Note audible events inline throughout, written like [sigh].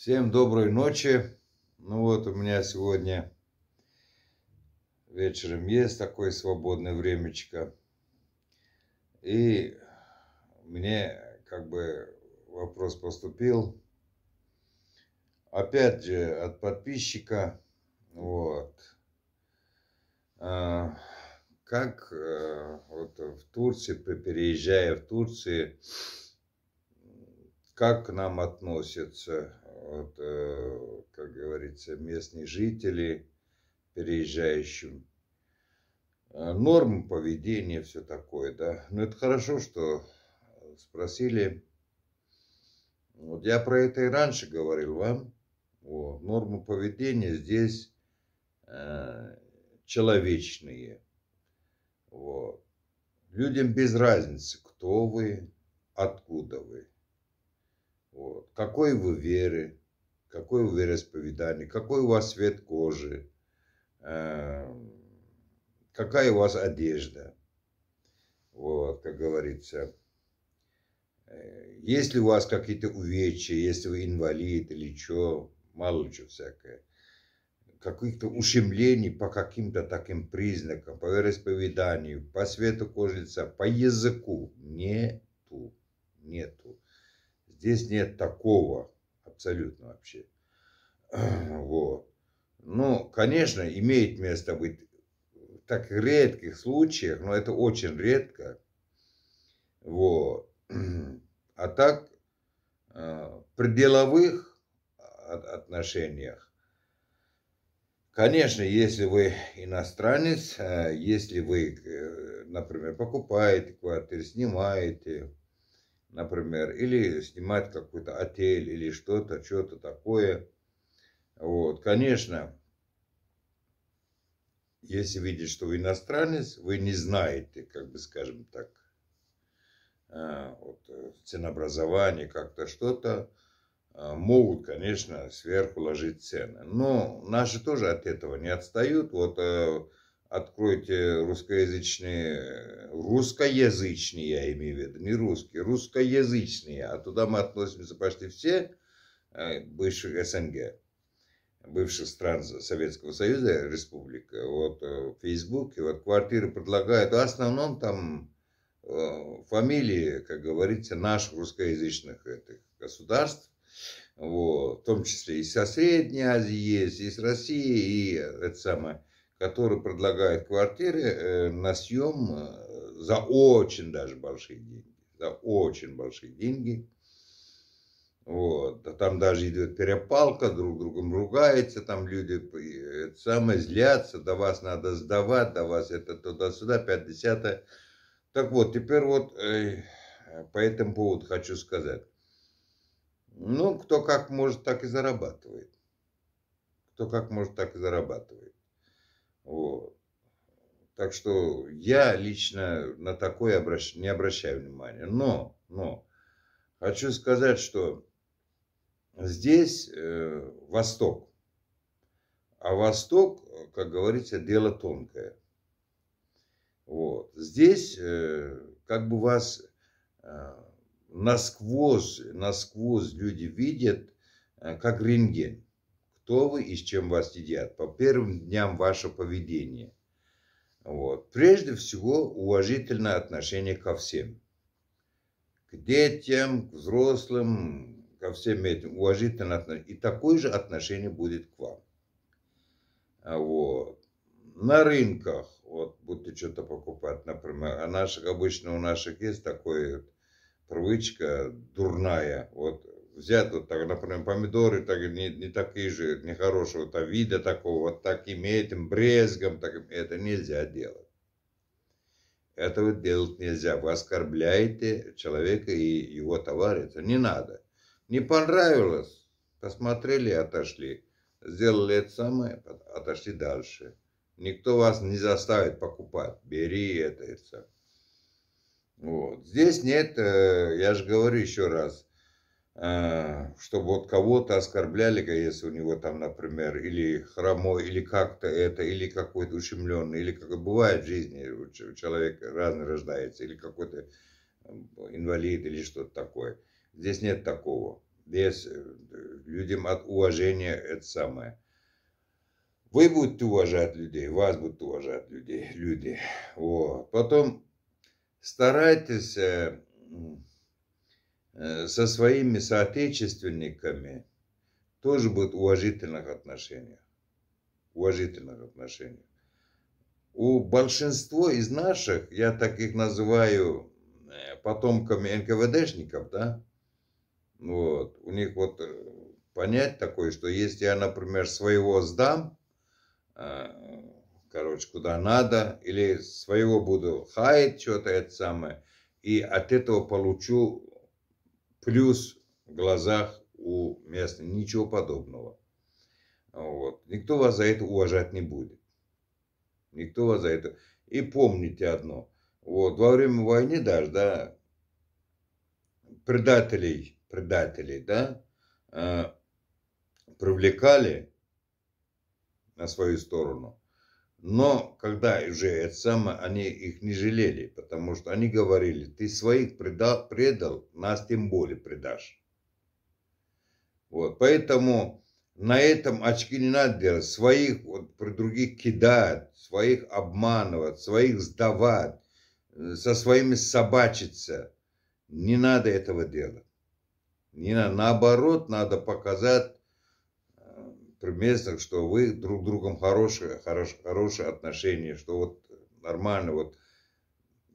Всем доброй ночи. Ну вот у меня сегодня вечером есть такое свободное времечко. И мне как бы вопрос поступил. Опять же от подписчика. Вот. А, как э, вот в Турции, переезжая в Турцию, как к нам относятся? Вот, э, как говорится, местные жители, переезжающим, э, нормы поведения, все такое, да. Но это хорошо, что спросили. Вот я про это и раньше говорил вам. о нормы поведения здесь э, человечные. Вот. Людям без разницы, кто вы, откуда вы, вот, какой вы веры, какое вы вероисповедание, какой у вас цвет кожи, эм, какая у вас одежда. Вот, как говорится. Э, если у вас какие-то увечья, если вы инвалид или что, мало что всякое. Каких-то ущемлений по каким-то таким признакам, по вероисповеданию, по цвету кожи лица, по языку нету, нету. Здесь нет такого абсолютно вообще. [clears throat] Вот. Ну, конечно, имеет место быть в так редких случаях, но это очень редко. Вот. [clears throat] А так, э, при деловых отношениях, конечно, если вы иностранец, э, если вы, э, например, покупаете квартиру, снимаете, например, или снимать какой-то отель, или что-то, что-то такое. Вот, конечно, если видеть что вы иностранец, вы не знаете, как бы скажем так, э, вот, э, ценообразование, как-то что-то, э, могут, конечно, сверху ложить цены. Но наши тоже от этого не отстают. Вот откройте русскоязычные, русскоязычные, я имею в виду, не русские, русскоязычные, а туда мы относимся почти все э, бывших СНГ, бывших стран Советского Союза, республика, вот в э, Фейсбуке, вот квартиры предлагают, в основном там э, фамилии, как говорится, наших русскоязычных этих государств, вот, в том числе и со Средней Азии есть, и с России, и это самое, который предлагает квартиры э, на съем э, за очень даже большие деньги. За очень большие деньги. Вот. А там даже идет перепалка, друг другом ругается, там люди это самое злятся, до вас надо сдавать, до вас это туда-сюда, 50 Так вот, теперь вот э, по этому поводу хочу сказать. Ну, кто как может, так и зарабатывает. Кто как может, так и зарабатывает. Вот. Так что я лично на такое обращ... не обращаю внимания. Но, но хочу сказать, что здесь э, Восток. А Восток, как говорится, дело тонкое. Вот. Здесь э, как бы вас э, насквозь, насквозь люди видят, э, как рентген кто вы и с чем вас едят, по первым дням ваше поведение. Вот. Прежде всего, уважительное отношение ко всем. К детям, к взрослым, ко всем этим. Уважительное отношение. И такое же отношение будет к вам. А вот. На рынках, вот, будете что-то покупать, например, а наших, обычно у наших есть такое, привычка дурная, вот взято, так, например, помидоры так, не, не такие же, нехорошего -то вида такого, вот таким этим брезгом, так, это нельзя делать. Этого делать нельзя. Вы оскорбляете человека и его товар. не надо. Не понравилось. Посмотрели, отошли. Сделали это самое, отошли дальше. Никто вас не заставит покупать. Бери это и все. Вот. Здесь нет, э, я же говорю еще раз, Э, чтобы вот кого-то оскорбляли, если у него там, например, или хромой, или как-то это, или какой-то ущемленный, или как бывает в жизни, человек разный рождается, или какой-то э, инвалид, или что-то такое. Здесь нет такого. Здесь э, людям от уважения это самое. Вы будете уважать людей, вас будут уважать людей, люди. Вот. Потом старайтесь Э, со своими соотечественниками тоже будет уважительных отношений, Уважительных отношений. У большинства из наших, я так их называю э, потомками НКВДшников, да, вот, у них вот э, понять такое, что если я, например, своего сдам, короче, куда надо, или своего буду хаять, что-то это самое, и от этого получу плюс в глазах у местных. Ничего подобного. Вот. Никто вас за это уважать не будет. Никто вас за это... И помните одно. Вот. Во время войны даже, да, предателей, предателей, да, э, привлекали на свою сторону. Но когда уже это самое, они их не жалели, потому что они говорили, ты своих предал, предал нас тем более предашь. Вот, поэтому на этом очки не надо делать. Своих вот, при других кидать, своих обманывать, своих сдавать, э, со своими собачиться. Не надо этого делать. Не надо. Наоборот, надо показать местных, что вы друг с другом хорошие, хорош, хорошие отношения, что вот нормально, вот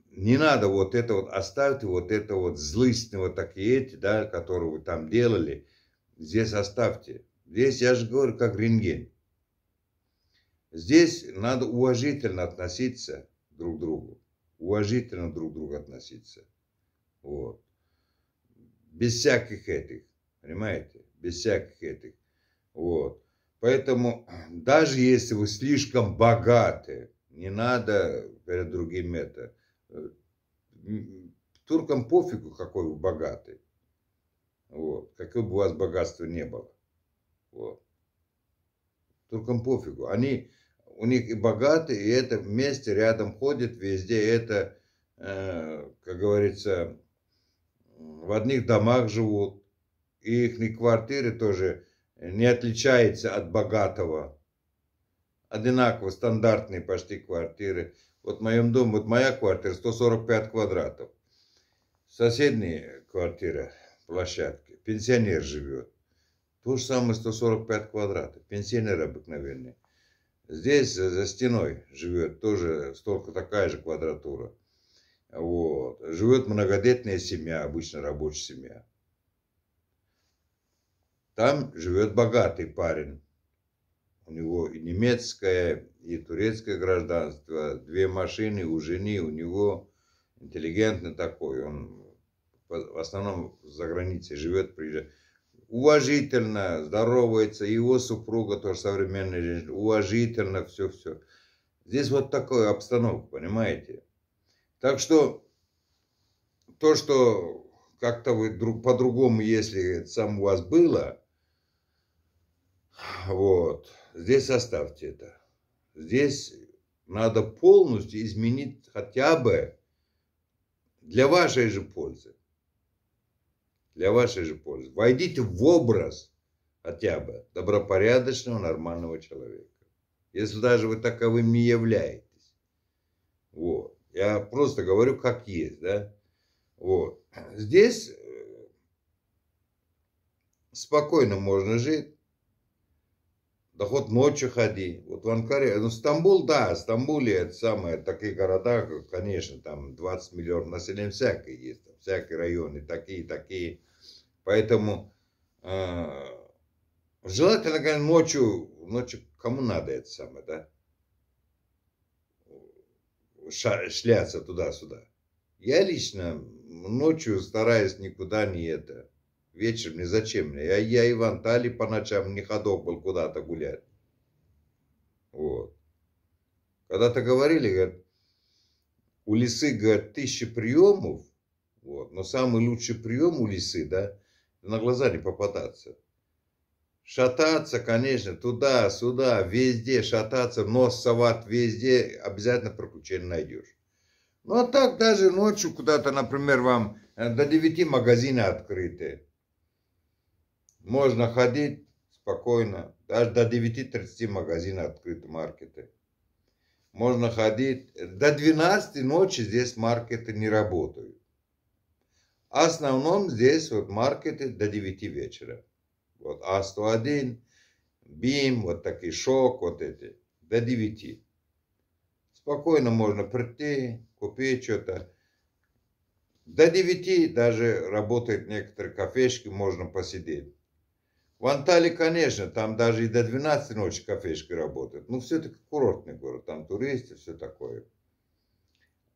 не надо вот это вот, оставьте вот это вот злыстные вот такие эти, да, которые вы там делали, здесь оставьте. Здесь, я же говорю, как рентген. Здесь надо уважительно относиться друг к другу. Уважительно друг к другу относиться. Вот. Без всяких этих, понимаете? Без всяких этих. Вот. Поэтому даже если вы слишком богаты, не надо перед другим это. Туркам пофигу, какой вы богатый. Вот. Какое бы у вас богатство не было. Вот. Туркам пофигу. Они, у них и богатые, и это вместе рядом ходит везде. Это, э, как говорится, в одних домах живут. И их квартиры тоже не отличается от богатого. Одинаково стандартные почти квартиры. Вот в моем доме, вот моя квартира 145 квадратов. Соседняя квартира, площадки, пенсионер живет. То же самое 145 квадратов, пенсионер обыкновенный. Здесь за стеной живет тоже столько такая же квадратура. Вот. Живет многодетная семья, обычно рабочая семья. Там живет богатый парень. У него и немецкое, и турецкое гражданство, две машины у жены, у него интеллигентный такой, он в основном за границей живет, приезжает. Уважительно здоровается, его супруга тоже современная женщина, уважительно все-все. Здесь вот такая обстановка, понимаете? Так что то, что как-то вы по-другому, если сам у вас было – вот. Здесь оставьте это. Здесь надо полностью изменить хотя бы для вашей же пользы. Для вашей же пользы. Войдите в образ хотя бы добропорядочного, нормального человека. Если даже вы таковым не являетесь. Вот. Я просто говорю, как есть, да? Вот. Здесь э, спокойно можно жить. Да хоть ночью ходи. Вот в Анкаре, ну Стамбул, да, Стамбуле это самое, такие города, конечно, там 20 миллионов населения, всякие есть, всякие районы, такие, такие. Поэтому э, желательно, конечно, ночью, ночью кому надо это самое, да? Ша, шляться туда-сюда. Я лично ночью стараюсь никуда не это Вечер мне зачем мне? Я, я и в Анталии по ночам не ходок был куда-то гулять. Вот. Когда-то говорили, говорят, у лисы, говорят, тысяча приемов, вот, но самый лучший прием у лисы, да, на глаза не попадаться. Шататься, конечно, туда, сюда, везде шататься, нос совать везде, обязательно приключения найдешь. Ну, а так даже ночью куда-то, например, вам э, до 9 магазины открыты. Можно ходить спокойно. Даже до 9.30 магазины открыты, маркеты. Можно ходить. До 12 ночи здесь маркеты не работают. В основном здесь вот маркеты до 9 вечера. Вот А101, БИМ, вот такие шок, вот эти. До 9. Спокойно можно прийти, купить что-то. До 9 даже работают некоторые кафешки, можно посидеть. В Анталии, конечно, там даже и до 12 ночи кафешки работают. Ну, все-таки курортный город, там туристы, все такое.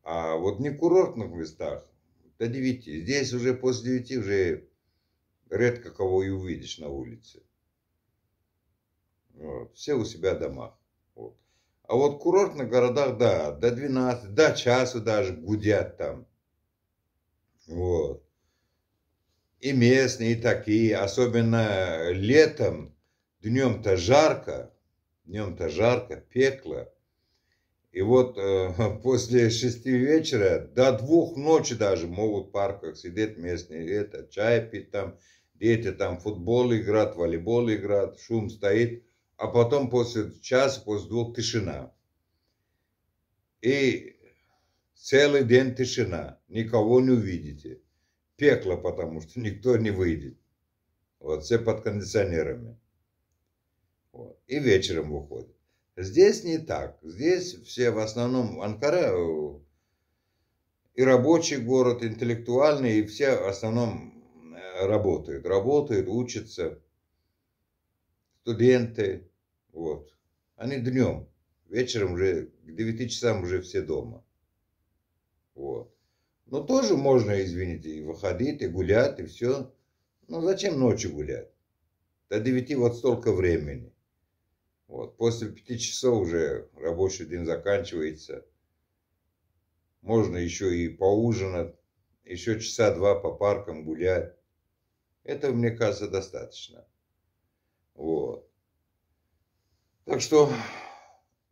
А вот не в курортных местах, до 9. Здесь уже после 9 уже редко кого и увидишь на улице. Вот. Все у себя дома. Вот. А вот в курортных городах, да, до 12, до часу даже гудят там. Вот и местные, и такие, особенно летом, днем-то жарко, днем-то жарко, пекло. И вот э, [laughs] после шести вечера до двух ночи даже могут в парках сидеть местные, это, чай пить там, дети там футбол играют, волейбол играют, шум стоит, а потом после часа, после двух тишина. И целый день тишина, никого не увидите пекло, потому что никто не выйдет. Вот все под кондиционерами. Вот. И вечером уходит. Здесь не так. Здесь все в основном Анкара э, и рабочий город, интеллектуальный, и все в основном э, работают. Работают, учатся. Студенты. Вот. Они днем. Вечером уже к 9 часам уже все дома. Вот. Ну, тоже можно, извините, и выходить, и гулять, и все. но зачем ночью гулять? До девяти вот столько времени. Вот, после пяти часов уже рабочий день заканчивается. Можно еще и поужинать, еще часа два по паркам гулять. Этого, мне кажется, достаточно. Вот. Так что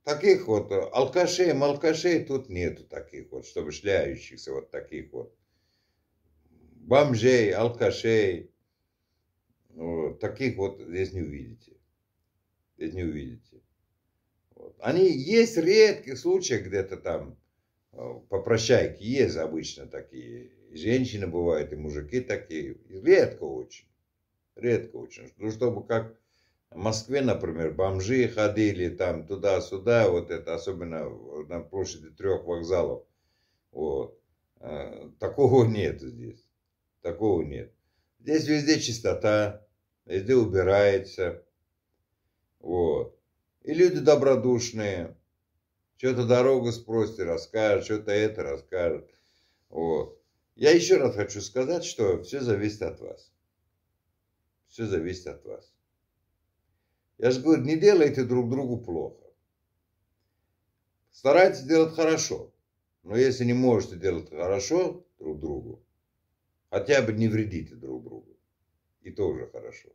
Таких вот э, алкашей, малкашей тут нету таких вот, чтобы шляющихся вот таких вот. Бомжей, алкашей, вот, таких вот здесь не увидите. Здесь не увидите. Вот. Они есть редких случаях где-то там, э, попрощайки есть обычно такие. И женщины бывают, и мужики такие. Редко очень. Редко очень. Ну, чтобы как в Москве, например, бомжи ходили там туда-сюда, вот это, особенно на площади трех вокзалов. Вот. А, такого [laughs] нет здесь. Такого нет. Здесь везде чистота, везде убирается. Вот. И люди добродушные. Что-то дорогу спросите, расскажут, что-то это расскажут. Вот. Я еще раз хочу сказать, что все зависит от вас. Все зависит от вас. Я же говорю, не делайте друг другу плохо. Старайтесь делать хорошо. Но если не можете делать хорошо друг другу, хотя бы не вредите друг другу. И то уже хорошо.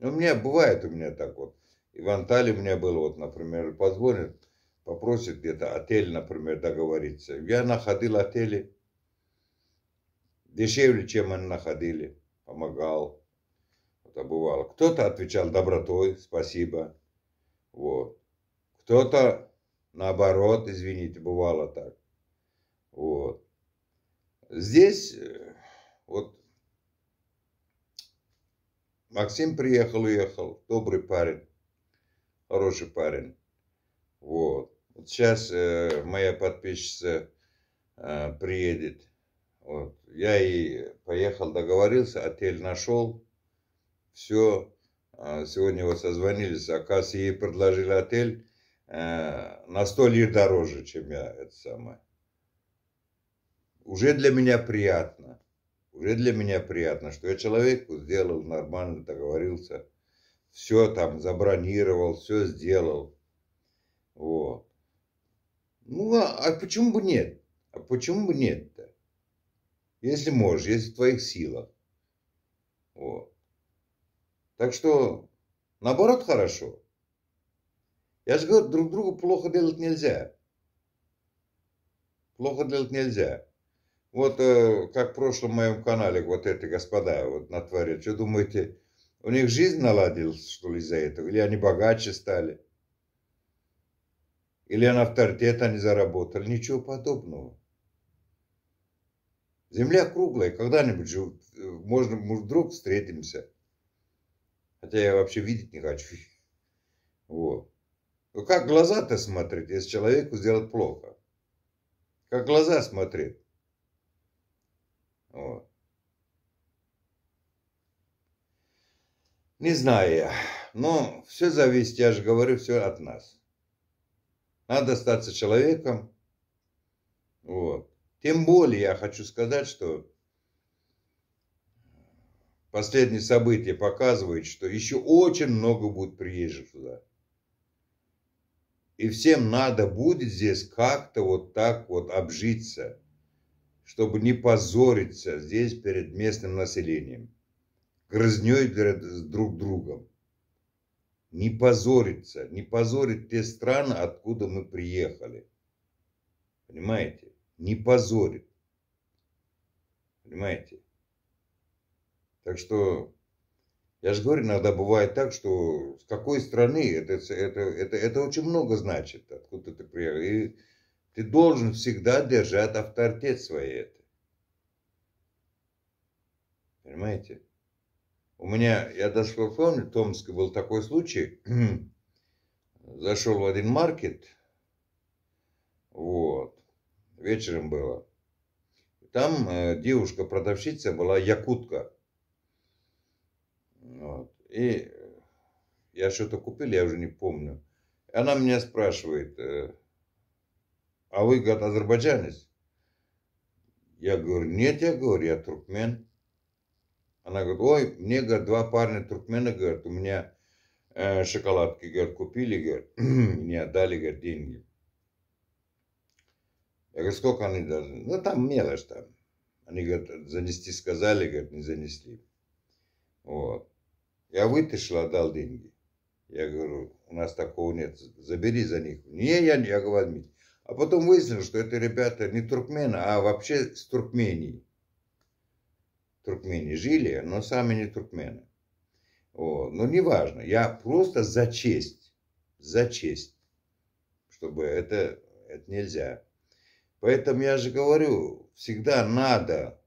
У меня бывает у меня так вот. И в Анталии у меня было, вот, например, позвонит, попросит где-то отель, например, договориться. Я находил отели дешевле, чем они находили. Помогал там бывало. Кто-то отвечал добротой, спасибо. Вот. Кто-то, наоборот, извините, бывало так. Вот. Здесь э, вот Максим приехал, уехал. Добрый парень. Хороший парень. Вот. вот сейчас э, моя подписчица э, приедет. Вот. Я и поехал, договорился, отель нашел все. А, сегодня вот созвонились, оказывается, ей предложили отель э, на 100 лир дороже, чем я это самое. Уже для меня приятно. Уже для меня приятно, что я человеку сделал нормально, договорился. Все там забронировал, все сделал. Вот. Ну, а, а почему бы нет? А почему бы нет-то? Если можешь, если в твоих силах. Вот. Так что, наоборот, хорошо. Я же говорю, друг другу плохо делать нельзя. Плохо делать нельзя. Вот э, как в прошлом моем канале вот эти господа вот натворят. Что думаете, у них жизнь наладилась, что ли, из-за этого? Или они богаче стали? Или на авторитет они заработали? Ничего подобного. Земля круглая, когда-нибудь же э, можно, мы вдруг встретимся – Хотя я вообще видеть не хочу. Вот. Но ну, как глаза-то смотреть, если человеку сделать плохо? Как глаза смотреть? Вот. Не знаю я. Но все зависит, я же говорю, все от нас. Надо остаться человеком. Вот. Тем более я хочу сказать, что последние события показывают, что еще очень много будет приезжих туда. И всем надо будет здесь как-то вот так вот обжиться, чтобы не позориться здесь перед местным населением, грызней перед э, друг другом. Не позориться, не позорить те страны, откуда мы приехали. Понимаете? Не позорит. Понимаете? Так что, я же говорю, иногда бывает так, что с какой страны, это, это, это, это очень много значит, откуда ты приехал. И ты должен всегда держать авторитет своей это. Понимаете? У меня, я до сих пор помню, в Томске был такой случай. [clears throat] Зашел в один маркет. Вот. Вечером было. Там э, девушка-продавщица была якутка. Вот. И э, я что-то купил, я уже не помню. И она меня спрашивает, э, а вы, говорит, азербайджанец? Я говорю, нет, я говорю, я туркмен. Она говорит, ой, мне, говорит, два парня туркмена, говорит, у меня э, шоколадки, говорит, купили, говорит, [clears throat] мне отдали, говорит, деньги. Я говорю, сколько они должны? Ну, там мелочь там. Они, говорят, занести сказали, говорят, не занесли. Вот. Я вытащил, отдал деньги. Я говорю, у нас такого нет, забери за них. Не, я, я говорю, возьмите. А потом выяснилось, что это ребята не туркмены, а вообще с Туркмении. Туркмении жили, но сами не туркмены. О, Но неважно, я просто за честь, за честь, чтобы это, это нельзя. Поэтому я же говорю, всегда надо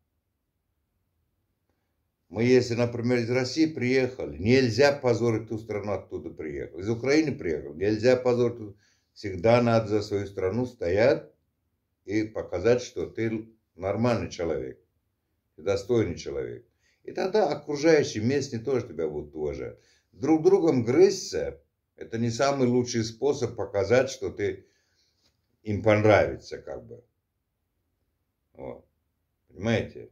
мы, если, например, из России приехали, нельзя позорить ту страну, оттуда приехал. Из Украины приехал, нельзя позорить. Всегда надо за свою страну стоять и показать, что ты нормальный человек, ты достойный человек. И тогда окружающие местные тоже тебя будут уважать. Друг другом грызться – это не самый лучший способ показать, что ты им понравится, как бы. Вот. Понимаете?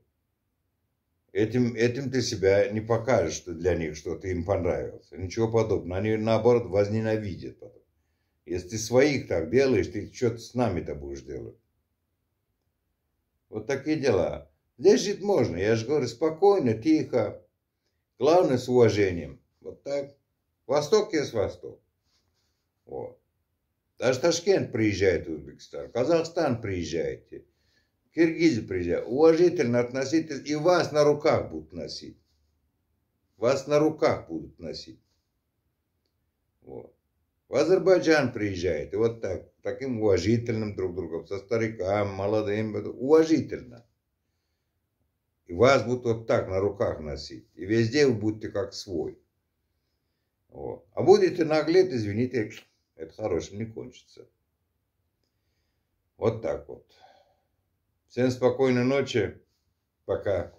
Этим, этим ты себя не покажешь что для них, что ты им понравился. Ничего подобного. Они, наоборот, возненавидят потом. Если ты своих так делаешь, ты что-то с нами-то будешь делать. Вот такие дела. Здесь жить можно. Я же говорю, спокойно, тихо. Главное, с уважением. Вот так. Восток есть Восток. Вот. Даже Ташкент приезжает в Узбекистан. Казахстан приезжает. Киргизы приезжают, уважительно относитесь, и вас на руках будут носить. Вас на руках будут носить. Вот. В Азербайджан приезжает, и вот так, таким уважительным друг другом, со стариком, молодым, уважительно. И вас будут вот так на руках носить. И везде вы будете как свой. Вот. А будете наглеть, извините, это хорошим не кончится. Вот так вот. Всем спокойной ночи. Пока.